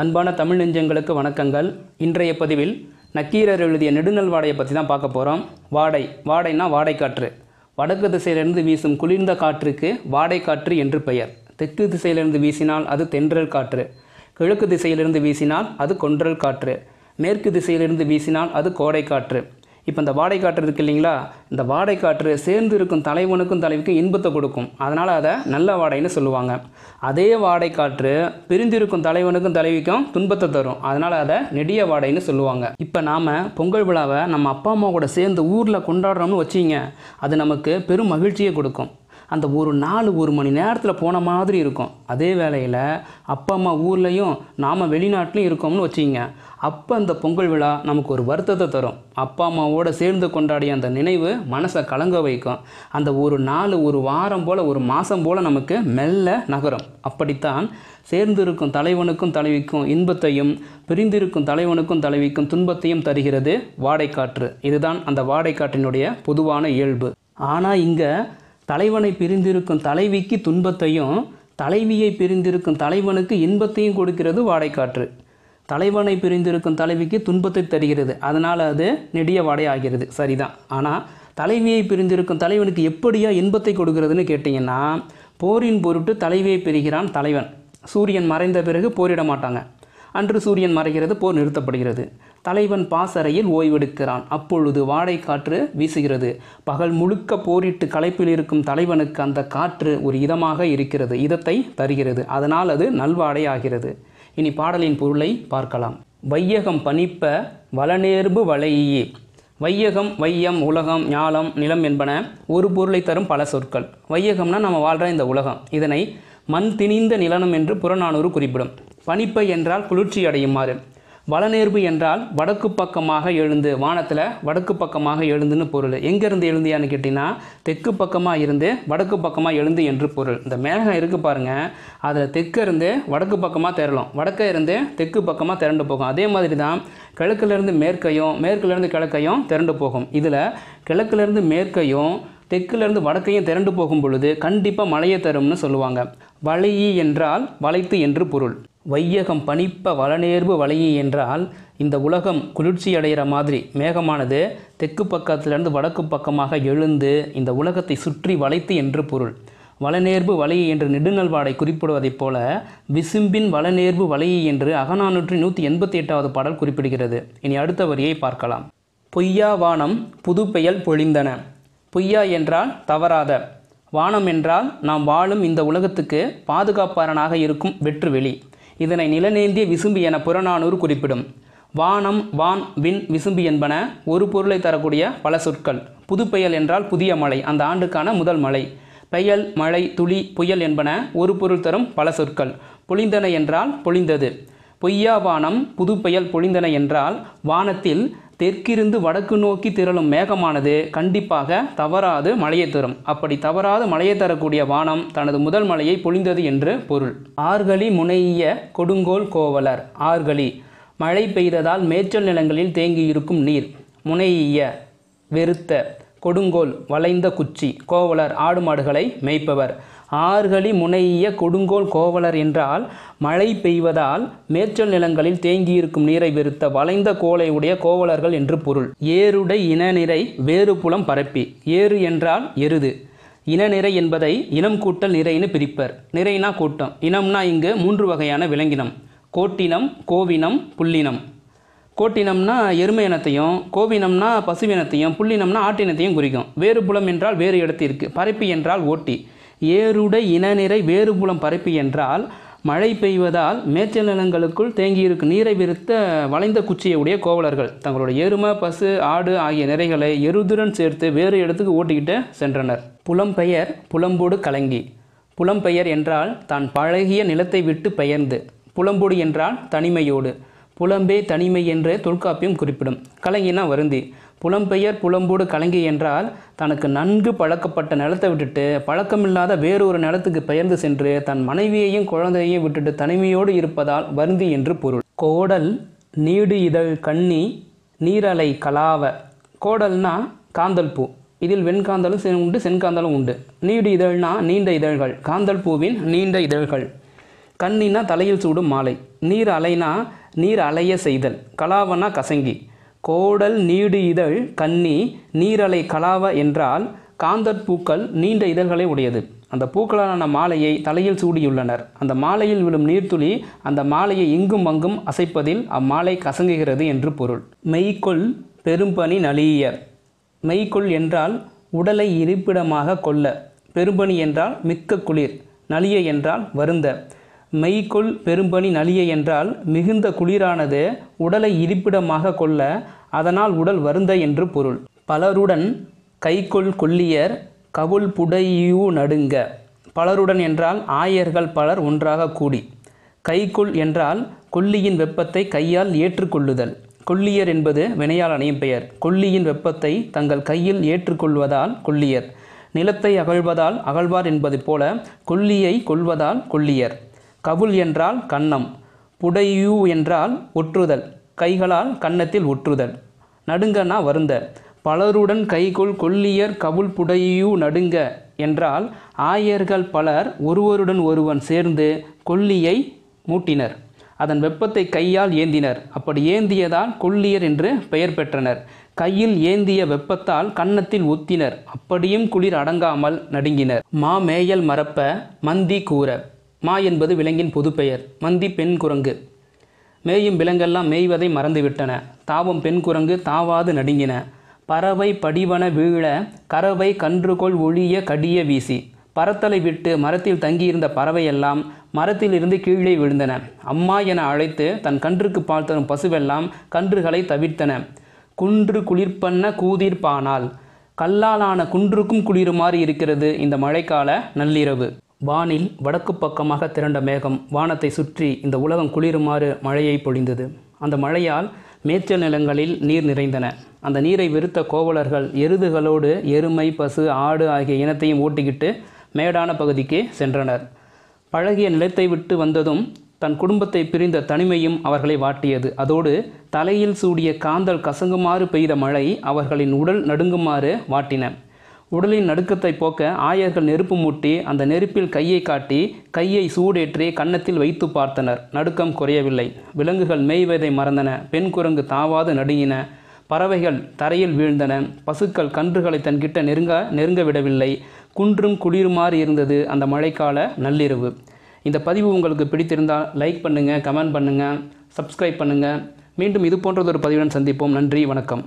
அன்பான தமிழ் நெஞ்சங்களுக்கு வணக்கங்கள் இன்றைய பதிவில் நக்கீரர் எழுதிய நெடுநல் வாடையை பற்றி தான் பார்க்க போகிறோம் வாடை வாடைனா வாடைக்காற்று வடக்கு திசையிலிருந்து வீசும் குளிர்ந்த காற்றுக்கு வாடைக்காற்று என்று பெயர் தெற்கு திசையிலிருந்து வீசினால் அது தென்றல் காற்று கிழக்கு திசையிலிருந்து வீசினால் அது கொன்றல் காற்று மேற்கு திசையிலிருந்து வீசினால் அது கோடை காற்று இப்போ இந்த வாடை காற்று இருக்குது இல்லைங்களா இந்த வாடை காற்று சேர்ந்து இருக்கும் தலைவனுக்கும் தலைவிக்கும் இன்பத்தை கொடுக்கும் அதனால் அதை நல்ல வாடைன்னு சொல்லுவாங்க அதே வாடை காற்று பிரிந்திருக்கும் தலைவனுக்கும் தலைவிக்கும் துன்பத்தை தரும் அதனால் அதை நெடிய வாடைன்னு சொல்லுவாங்க இப்போ நாம் பொங்கல் விழாவை நம்ம அப்பா அம்மா கூட சேர்ந்து ஊரில் கொண்டாடுறோம்னு வச்சிங்க அது நமக்கு பெரும் மகிழ்ச்சியை கொடுக்கும் அந்த ஒரு நாலு ஒரு மணி நேரத்தில் போன மாதிரி இருக்கும் அதே வேளையில் அப்பா அம்மா ஊர்லேயும் நாம் வெளிநாட்டிலையும் இருக்கோம்னு வச்சுக்கிங்க அப்போ அந்த பொங்கல் விழா நமக்கு ஒரு வருத்தத்தை தரும் அப்பா அம்மாவோட சேர்ந்து கொண்டாடிய அந்த நினைவு மனசை கலங்க வைக்கும் அந்த ஒரு நாள் ஒரு வாரம் போல் ஒரு மாதம் போல் நமக்கு மெல்ல நகரும் அப்படித்தான் சேர்ந்திருக்கும் தலைவனுக்கும் தலைவிக்கும் இன்பத்தையும் பிரிந்திருக்கும் தலைவனுக்கும் தலைவிக்கும் துன்பத்தையும் தருகிறது வாடைக்காற்று இதுதான் அந்த வாடைக்காற்றினுடைய பொதுவான இயல்பு ஆனால் இங்கே தலைவனை பிரிந்திருக்கும் தலைவிக்கு துன்பத்தையும் தலைவியை பிரிந்திருக்கும் தலைவனுக்கு இன்பத்தையும் கொடுக்கிறது வாடைக்காற்று தலைவனை பிரிந்திருக்கும் தலைவிக்கு துன்பத்தை தருகிறது அதனால் அது நெடிய வாடை ஆகிறது சரிதான் ஆனால் தலைவியை பிரிந்திருக்கும் தலைவனுக்கு எப்படியா இன்பத்தை கொடுக்கிறதுன்னு கேட்டிங்கன்னா போரின் பொருட்டு தலைவியை பிரிகிறான் தலைவன் சூரியன் மறைந்த பிறகு போரிட மாட்டாங்க அன்று சூரியன் மறைகிறது போர் நிறுத்தப்படுகிறது தலைவன் பாசறையில் ஓய்வெடுக்கிறான் அப்பொழுது வாடை காற்று வீசுகிறது பகல் முழுக்க போரிட்டு களைப்பில் இருக்கும் தலைவனுக்கு அந்த காற்று ஒரு இதமாக இருக்கிறது இதத்தை தருகிறது அதனால் அது நல்வாடை ஆகிறது இனி பாடலின் பொருளை பார்க்கலாம் வையகம் பணிப்ப வளநேர்பு வளையே வையகம் வையம் உலகம் ஞாலம் நிலம் என்பன ஒரு பொருளை தரும் பல சொற்கள் வையகம்னா நம்ம வாழ்கிற இந்த உலகம் இதனை மண் திணிந்த நிலனம் என்று புறநானூறு குறிப்பிடும் பனிப்பை என்றால் குளிர்ச்சி அடையுமாறு வளநேர்வு என்றால் வடக்கு பக்கமாக எழுந்து வானத்தில் வடக்கு பக்கமாக எழுந்துன்னு பொருள் எங்கேருந்து எழுந்தியான்னு கேட்டிங்கன்னா தெற்கு பக்கமாக இருந்து வடக்கு பக்கமாக எழுந்து என்று பொருள் இந்த மேகம் இருக்குது பாருங்கள் அதில் தெற்கு இருந்து வடக்கு பக்கமாக திரளும் வடக்க இருந்து தெற்கு பக்கமாக திரண்டு போகும் அதே மாதிரி தான் கிழக்குலேருந்து மேற்கையும் மேற்குலேருந்து கிழக்கையும் திரண்டு போகும் இதில் கிழக்குலேருந்து மேற்கையும் தெற்குலேருந்து வடக்கையும் திரண்டு போகும் பொழுது கண்டிப்பாக மழையை தரும்னு சொல்லுவாங்க வளையி என்றால் வளைத்து என்று பொருள் வையகம் பனிப்ப வளநேர்வு வலையை என்றால் இந்த உலகம் குளிர்ச்சி மாதிரி மேகமானது தெற்கு பக்கத்திலிருந்து வடக்கு பக்கமாக எழுந்து இந்த உலகத்தை சுற்றி வளைத்து என்று பொருள் வளநேர்வு வலையை என்று நெடுங்கல்வாடை குறிப்பிடுவதைப் போல விசும்பின் வளநேர்வு வலையை என்று அகநானூற்றி நூற்றி எண்பத்தி எட்டாவது பாடல் குறிப்பிடுகிறது இனி அடுத்த வரியை பார்க்கலாம் பொய்யா வானம் புது பெயல் பொழிந்தன பொய்யா என்றால் தவறாத வானம் என்றால் நாம் வாழும் இந்த உலகத்துக்கு பாதுகாப்பாரனாக இருக்கும் வெற்று வெளி இதனை நிலநேந்திய விசும்பி என புறநானூறு குறிப்பிடும் வானம் வான் வின் விசும்பி என்பன ஒரு பொருளை தரக்கூடிய பல சொற்கள் புதுப்பெயல் என்றால் புதிய மலை அந்த ஆண்டுக்கான முதல் மலை பெயல் மழை துளி புயல் என்பன ஒரு பொருள் தரும் பல சொற்கள் பொழிந்தன என்றால் பொழிந்தது பொய்யா வானம் புதுப்பெயல் பொழிந்தன என்றால் வானத்தில் தெற்கிருந்து வடக்கு நோக்கி திரளும் மேகமானது கண்டிப்பாக தவறாது மழையை தரும் அப்படி தவறாது மழையை தரக்கூடிய வானம் தனது முதல் மழையை பொழிந்தது என்று பொருள் ஆர்கலி முனைய கொடுங்கோல் கோவலர் ஆர்கலி மழை பெய்ததால் மேய்ச்சல் நிலங்களில் தேங்கியிருக்கும் நீர் முனைய வெறுத்த கொடுங்கோல் வளைந்த குச்சி கோவலர் ஆடு மாடுகளை மேய்ப்பவர் ஆறுகளி முனைய கொடுங்கோல் கோவலர் என்றால் மழை பெய்வதால் மேய்ச்சல் நிலங்களில் தேங்கியிருக்கும் நீரை வெறுத்த வளைந்த கோலை உடைய கோவலர்கள் என்று பொருள் ஏருடை இனநிறை வேறு புலம் பரப்பி ஏறு என்றால் எருது இனநிறை என்பதை இனம் கூட்டல் நிறைன்னு பிரிப்பர் நிறைனா கூட்டம் இனம்னா இங்கு மூன்று வகையான விலங்கினம் கோட்டினம் கோவினம் புள்ளினம் கோட்டினம்னா எருமை இனத்தையும் கோவினம்னா பசுவினத்தையும் புள்ளினம்னா ஆட்டினத்தையும் குறிக்கும் வேறு புலம் என்றால் வேறு இடத்திற்கு பரப்பி என்றால் ஓட்டி ஏருடை இனநிறை வேறுபுலம் பரப்பி என்றால் மழை பெய்வதால் மேய்ச்சல் நிலங்களுக்குள் தேங்கியிருக்கும் நீரை விருத்த வளைந்த குச்சியுடைய கோவலர்கள் தங்களுடைய எரும பசு ஆடு ஆகிய நிறைகளை எருதுடன் சேர்த்து வேறு இடத்துக்கு ஓட்டிக்கிட்டு சென்றனர் புலம்பெயர் புலம்போடு கலங்கி புலம்பெயர் என்றால் தான் பழகிய நிலத்தை விட்டு பெயர்ந்து புலம்போடு என்றால் தனிமையோடு புலம்பே தனிமை என்று தொல்காப்பியம் குறிப்பிடும் கலங்கினா வருந்தி புலம்பெயர் புலம்போடு கலங்கி என்றால் தனக்கு நன்கு பழக்கப்பட்ட நிலத்தை விட்டுட்டு பழக்கமில்லாத வேறு ஒரு நிலத்துக்கு பெயர்ந்து சென்று தன் மனைவியையும் குழந்தையையும் விட்டுட்டு தனிமையோடு இருப்பதால் வருந்தி என்று பொருள் கோடல் நீடு இதழ் கண்ணி நீரலை கலாவ கோடல்னா காந்தல் பூ இதில் வெண்காந்தலும் உண்டு சென்காந்தலும் உண்டு நீடு இதழ்னா நீண்ட இதழ்கள் காந்தல் பூவின் நீண்ட இதழ்கள் கண்ணினா தலையில் சூடும் மாலை நீர் அலைனா நீர் அலைய செய்தல் கலாவனா கசங்கி கோடல் நீடு இதழ் கன்னி நீரலை கலாவ என்றால் காந்தற் பூக்கள் நீண்ட இதழ்களை உடையது அந்த பூக்களாலான மாலையை தலையில் சூடியுள்ளனர் அந்த மாலையில் விழும் நீர்த்துளி அந்த மாலையை இங்கும் அங்கும் அசைப்பதில் அம்மாலை கசங்குகிறது என்று பொருள் மெய்க்குள் பெரும்பணி நலியர் மெய்க்குள் என்றால் உடலை இருப்பிடமாக கொள்ள பெரும்பணி என்றால் மிக்க குளிர் நலிய என்றால் வருந்த மெய்க்குள் பெரும்பணி நலிய என்றால் மிகுந்த குளிரானது உடலை இருப்பிடமாக கொள்ள அதனால் உடல் வருந்த என்று பொருள் பலருடன் கைக்குள் கொல்லியர் கவுள் புடையூ நடுங்க பலருடன் என்றால் ஆயர்கள் பலர் ஒன்றாக கூடி கைக்குள் என்றால் கொல்லியின் வெப்பத்தை கையால் ஏற்றுக்கொள்ளுதல் கொல்லியர் என்பது வினையாளனையும் பெயர் கொல்லியின் வெப்பத்தை தங்கள் கையில் ஏற்றுக்கொள்வதால் கொல்லியர் நிலத்தை அகழ்வதால் அகழ்வார் என்பது போல கொல்லியை கொள்வதால் கொல்லியர் கவுல் என்றால் கன்னம் புடையூ என்றால் ஒற்றுதல் கைகளால் கன்னத்தில் உற்றுதல் நடுங்கனா வருந்த பலருடன் கைகொள் கொல்லியர் கவுள் புடையூ நடுங்க என்றால் ஆயர்கள் பலர் ஒருவருடன் ஒருவன் சேர்ந்து கொல்லியை மூட்டினர் அதன் வெப்பத்தை கையால் ஏந்தினர் அப்படி ஏந்தியதால் கொல்லியர் என்று பெயர் பெற்றனர் கையில் ஏந்திய வெப்பத்தால் கன்னத்தில் ஊத்தினர் அப்படியும் குளிர் அடங்காமல் நடுங்கினர் மா மேயல் மரப்ப மந்தி கூற மா என்பது விலங்கின் பொதுப்பெயர் மந்தி பெண் குரங்கு மேயும் விலங்கெல்லாம் மேய்வதை மறந்துவிட்டன தாவும் பெண் குரங்கு தாவாது நடுங்கின பறவை படிவன வீழ கறவை கன்றுகோள் ஒழிய கடிய வீசி பறத்தலை விட்டு மரத்தில் தங்கியிருந்த பறவையெல்லாம் இருந்து கீழே விழுந்தன அம்மா என அழைத்து தன் கன்றுக்கு பால் தரும் பசுவெல்லாம் கன்றுகளை தவிர்த்தன குன்று குளிர்பண்ண கூதிர்பானால் கல்லாலான குன்றுக்கும் குளிருமாறு இருக்கிறது இந்த மழைக்கால நள்ளிரவு வானில் வடக்கு பக்கமாக திரண்ட மேகம் வானத்தை சுற்றி இந்த உலகம் குளிருமாறு மழையை பொழிந்தது அந்த மழையால் மேய்ச்சல் நிலங்களில் நீர் நிறைந்தன அந்த நீரை வெறுத்த கோவலர்கள் எருதுகளோடு எருமை பசு ஆடு ஆகிய இனத்தையும் ஓட்டிக்கிட்டு மேடான பகுதிக்கு சென்றனர் பழகிய நிலத்தை விட்டு வந்ததும் தன் குடும்பத்தை பிரிந்த தனிமையும் அவர்களை வாட்டியது அதோடு தலையில் சூடிய காந்தல் கசங்குமாறு பெய்த மழை அவர்களின் உடல் நடுங்குமாறு வாட்டின உடலின் நடுக்கத்தை போக்க ஆயர்கள் நெருப்பு மூட்டி அந்த நெருப்பில் கையை காட்டி கையை சூடேற்றி கன்னத்தில் வைத்து பார்த்தனர் நடுக்கம் குறையவில்லை விலங்குகள் மேய்வதை மறந்தன பெண் குரங்கு தாவாது நடுங்கின பறவைகள் தரையில் வீழ்ந்தன பசுக்கள் கன்றுகளை தன்கிட்ட நெருங்க நெருங்க விடவில்லை குன்றும் குளிருமாறு இருந்தது அந்த மழைக்கால நள்ளிரவு இந்த பதிவு உங்களுக்கு பிடித்திருந்தால் லைக் பண்ணுங்கள் கமெண்ட் பண்ணுங்கள் சப்ஸ்கிரைப் பண்ணுங்கள் மீண்டும் இது போன்றதொரு பதிவுடன் சந்திப்போம் நன்றி வணக்கம்